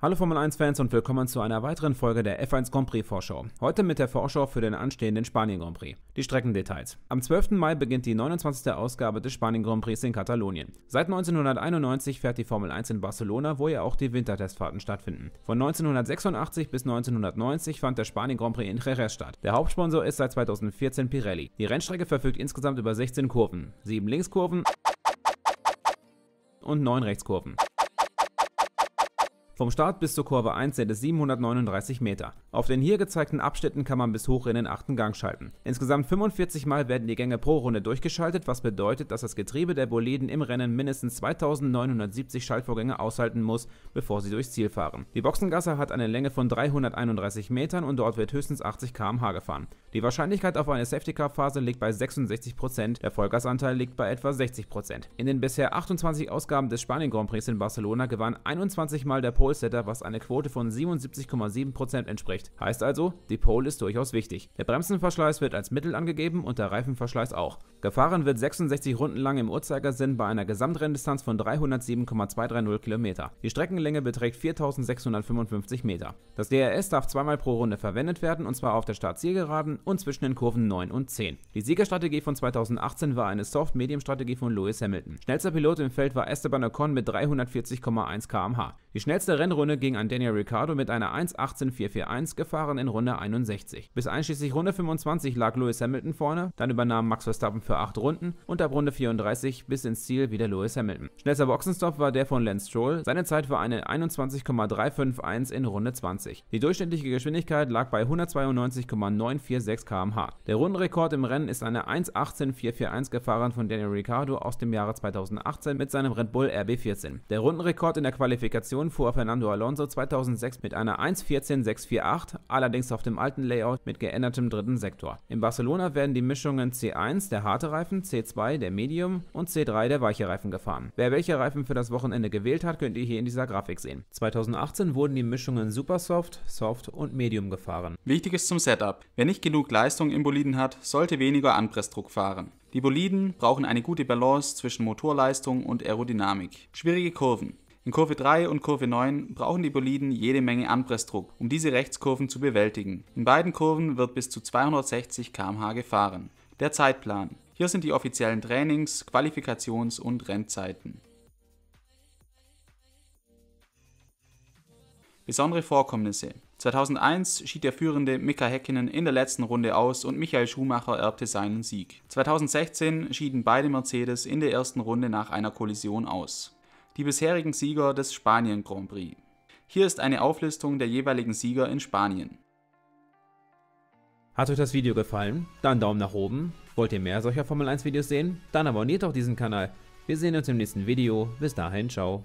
Hallo Formel 1-Fans und willkommen zu einer weiteren Folge der F1 Grand Prix Vorschau. Heute mit der Vorschau für den anstehenden Spanien Grand Prix. Die Streckendetails. Am 12. Mai beginnt die 29. Ausgabe des Spanien Grand Prix in Katalonien. Seit 1991 fährt die Formel 1 in Barcelona, wo ja auch die Wintertestfahrten stattfinden. Von 1986 bis 1990 fand der Spanien Grand Prix in Jerez statt. Der Hauptsponsor ist seit 2014 Pirelli. Die Rennstrecke verfügt insgesamt über 16 Kurven, 7 Linkskurven und 9 Rechtskurven. Vom Start bis zur Kurve 1 sind es 739 Meter. Auf den hier gezeigten Abschnitten kann man bis hoch in den achten Gang schalten. Insgesamt 45 Mal werden die Gänge pro Runde durchgeschaltet, was bedeutet, dass das Getriebe der Boliden im Rennen mindestens 2970 Schaltvorgänge aushalten muss, bevor sie durchs Ziel fahren. Die Boxengasse hat eine Länge von 331 Metern und dort wird höchstens 80 km/h gefahren. Die Wahrscheinlichkeit auf eine Safety-Car-Phase liegt bei 66%, der Vollgasanteil liegt bei etwa 60%. In den bisher 28 Ausgaben des Spanien Grand Prix in Barcelona gewann 21 Mal der Pol Pole-Setter, was einer Quote von 77,7% entspricht. Heißt also, die Pole ist durchaus wichtig. Der Bremsenverschleiß wird als Mittel angegeben und der Reifenverschleiß auch. Gefahren wird 66 Runden lang im Uhrzeigersinn bei einer Gesamtrenndistanz von 307,230 Kilometer. Die Streckenlänge beträgt 4655 Meter. Das DRS darf zweimal pro Runde verwendet werden und zwar auf der Startzielgeraden und zwischen den Kurven 9 und 10. Die Siegerstrategie von 2018 war eine Soft-Medium-Strategie von Lewis Hamilton. Schnellster Pilot im Feld war Esteban Ocon mit 340,1 km/h. Die schnellste Rennrunde ging an Daniel Ricciardo mit einer 1.18441, gefahren in Runde 61. Bis einschließlich Runde 25 lag Lewis Hamilton vorne, dann übernahm Max Verstappen für 8 Runden und ab Runde 34 bis ins Ziel wieder Lewis Hamilton. Schnellster Boxenstopp war der von Lance Stroll. Seine Zeit war eine 21,351 in Runde 20. Die durchschnittliche Geschwindigkeit lag bei 192,946 km/h. Der Rundenrekord im Rennen ist eine 1.18.441 gefahren von Daniel Ricciardo aus dem Jahre 2018 mit seinem Red Bull RB14. Der Rundenrekord in der Qualifikation fuhr Fernando Alonso 2006 mit einer 1.14.648, allerdings auf dem alten Layout mit geändertem dritten Sektor. In Barcelona werden die Mischungen C1, der Hard harte Reifen, C2 der Medium und C3 der weiche Reifen gefahren. Wer welche Reifen für das Wochenende gewählt hat, könnt ihr hier in dieser Grafik sehen. 2018 wurden die Mischungen Supersoft, Soft und Medium gefahren. Wichtig ist zum Setup. Wer nicht genug Leistung im Boliden hat, sollte weniger Anpressdruck fahren. Die Boliden brauchen eine gute Balance zwischen Motorleistung und Aerodynamik. Schwierige Kurven. In Kurve 3 und Kurve 9 brauchen die Boliden jede Menge Anpressdruck, um diese Rechtskurven zu bewältigen. In beiden Kurven wird bis zu 260 km/h gefahren. Der Zeitplan. Hier sind die offiziellen Trainings, Qualifikations- und Rennzeiten. Besondere Vorkommnisse. 2001 schied der führende Mika Häkkinen in der letzten Runde aus und Michael Schumacher erbte seinen Sieg. 2016 schieden beide Mercedes in der ersten Runde nach einer Kollision aus. Die bisherigen Sieger des Spanien Grand Prix. Hier ist eine Auflistung der jeweiligen Sieger in Spanien. Hat euch das Video gefallen? Dann Daumen nach oben, Wollt ihr mehr solcher Formel 1 Videos sehen? Dann abonniert doch diesen Kanal. Wir sehen uns im nächsten Video. Bis dahin, ciao.